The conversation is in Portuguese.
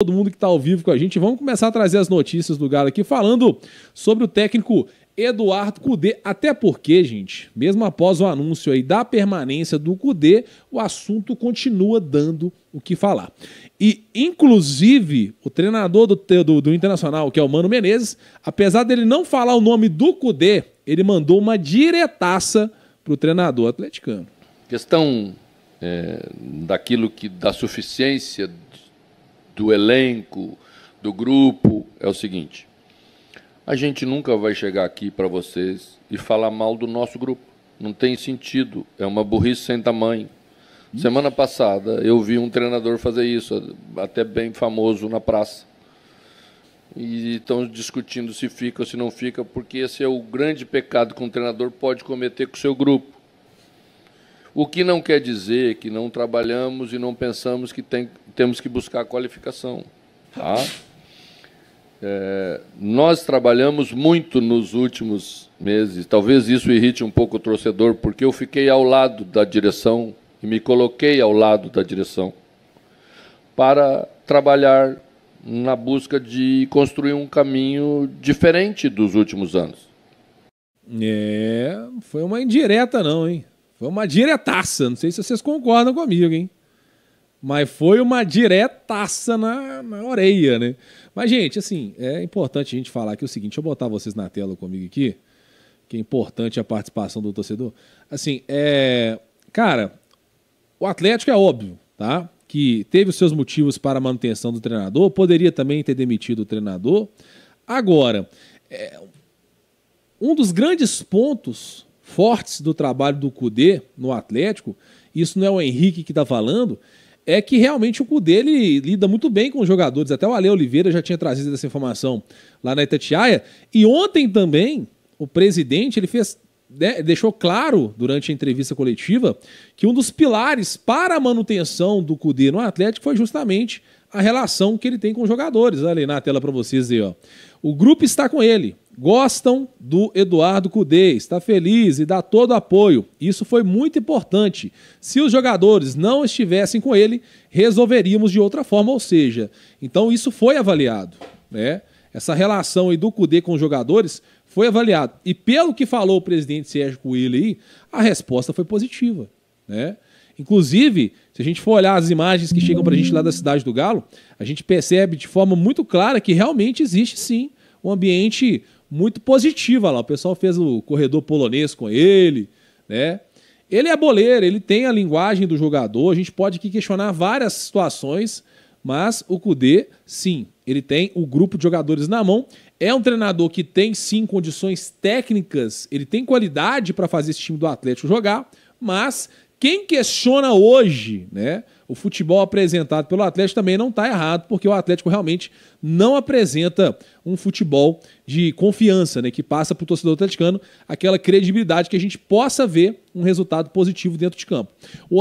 todo mundo que está ao vivo com a gente. Vamos começar a trazer as notícias do Galo aqui, falando sobre o técnico Eduardo Cudê. Até porque, gente, mesmo após o anúncio aí da permanência do Cudê, o assunto continua dando o que falar. E, inclusive, o treinador do, do, do Internacional, que é o Mano Menezes, apesar dele não falar o nome do Cudê, ele mandou uma diretaça para o treinador atleticano. Questão é, daquilo que da suficiência do elenco, do grupo, é o seguinte: a gente nunca vai chegar aqui para vocês e falar mal do nosso grupo. Não tem sentido. É uma burrice sem tamanho. Semana passada eu vi um treinador fazer isso, até bem famoso na praça. E estão discutindo se fica ou se não fica, porque esse é o grande pecado que um treinador pode cometer com o seu grupo o que não quer dizer que não trabalhamos e não pensamos que tem, temos que buscar qualificação. Tá? É, nós trabalhamos muito nos últimos meses, talvez isso irrite um pouco o torcedor, porque eu fiquei ao lado da direção e me coloquei ao lado da direção para trabalhar na busca de construir um caminho diferente dos últimos anos. É, foi uma indireta não, hein? Foi uma diretaça. Não sei se vocês concordam comigo, hein? Mas foi uma diretaça na, na orelha, né? Mas, gente, assim, é importante a gente falar aqui o seguinte: deixa eu botar vocês na tela comigo aqui, que é importante a participação do torcedor. Assim, é. Cara, o Atlético é óbvio, tá? Que teve os seus motivos para a manutenção do treinador, poderia também ter demitido o treinador. Agora, é... um dos grandes pontos fortes do trabalho do Cudê no Atlético, isso não é o Henrique que está falando, é que realmente o Cudê ele lida muito bem com os jogadores. Até o Ale Oliveira já tinha trazido essa informação lá na Itatiaia. E ontem também, o presidente ele fez né, deixou claro durante a entrevista coletiva que um dos pilares para a manutenção do Cudê no Atlético foi justamente a relação que ele tem com os jogadores. Olha aí na tela para vocês aí, ó. O grupo está com ele. Gostam do Eduardo Cudê, está feliz e dá todo apoio. Isso foi muito importante. Se os jogadores não estivessem com ele, resolveríamos de outra forma, ou seja, então isso foi avaliado, né? Essa relação aí do Cudê com os jogadores foi avaliado. E pelo que falou o presidente Sérgio Coelho aí, a resposta foi positiva, né? Inclusive, se a gente for olhar as imagens que chegam para a gente lá da cidade do Galo, a gente percebe de forma muito clara que realmente existe sim um ambiente muito positiva lá. O pessoal fez o corredor polonês com ele, né? Ele é boleiro, ele tem a linguagem do jogador, a gente pode aqui questionar várias situações, mas o Kudê, sim, ele tem o grupo de jogadores na mão. É um treinador que tem sim condições técnicas, ele tem qualidade para fazer esse time do Atlético jogar, mas quem questiona hoje, né? o futebol apresentado pelo Atlético também não está errado, porque o Atlético realmente não apresenta um futebol de confiança, né, que passa para o torcedor atleticano aquela credibilidade que a gente possa ver um resultado positivo dentro de campo. O